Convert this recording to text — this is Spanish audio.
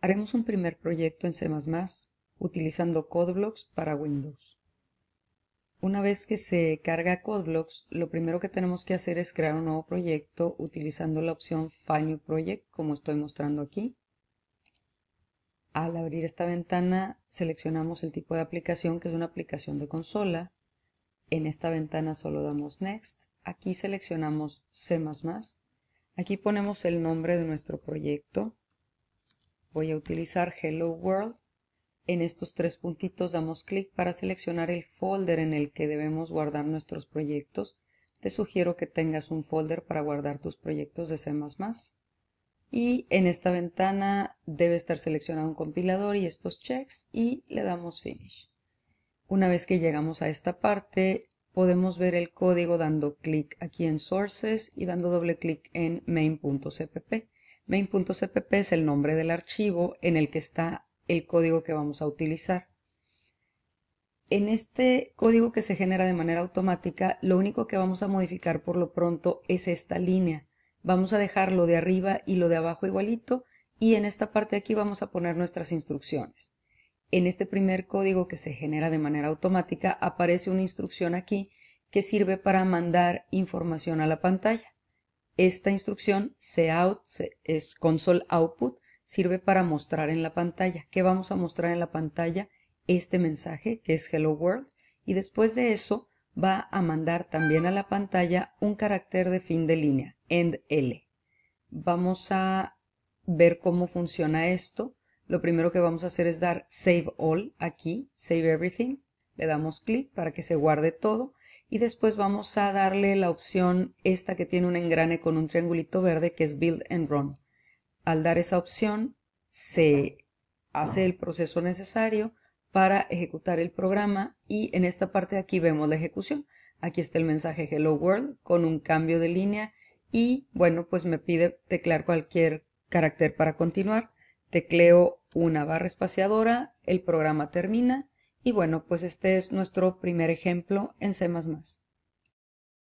Haremos un primer proyecto en C++ utilizando CodeBlocks para Windows. Una vez que se carga CodeBlocks, lo primero que tenemos que hacer es crear un nuevo proyecto utilizando la opción File New Project, como estoy mostrando aquí. Al abrir esta ventana, seleccionamos el tipo de aplicación, que es una aplicación de consola. En esta ventana solo damos Next. Aquí seleccionamos C++. Aquí ponemos el nombre de nuestro proyecto voy a utilizar Hello World. En estos tres puntitos damos clic para seleccionar el folder en el que debemos guardar nuestros proyectos. Te sugiero que tengas un folder para guardar tus proyectos de C++. Y en esta ventana debe estar seleccionado un compilador y estos checks y le damos Finish. Una vez que llegamos a esta parte, podemos ver el código dando clic aquí en Sources y dando doble clic en main.cpp main.cpp es el nombre del archivo en el que está el código que vamos a utilizar. En este código que se genera de manera automática, lo único que vamos a modificar por lo pronto es esta línea. Vamos a dejar lo de arriba y lo de abajo igualito y en esta parte aquí vamos a poner nuestras instrucciones. En este primer código que se genera de manera automática aparece una instrucción aquí que sirve para mandar información a la pantalla. Esta instrucción cout es console output, sirve para mostrar en la pantalla. ¿Qué vamos a mostrar en la pantalla? Este mensaje que es hello world y después de eso va a mandar también a la pantalla un carácter de fin de línea, end L. Vamos a ver cómo funciona esto. Lo primero que vamos a hacer es dar save all aquí, save everything le damos clic para que se guarde todo y después vamos a darle la opción esta que tiene un engrane con un triangulito verde que es Build and Run. Al dar esa opción se hace el proceso necesario para ejecutar el programa y en esta parte de aquí vemos la ejecución. Aquí está el mensaje Hello World con un cambio de línea y bueno pues me pide teclear cualquier carácter para continuar. Tecleo una barra espaciadora, el programa termina y bueno, pues este es nuestro primer ejemplo en C++.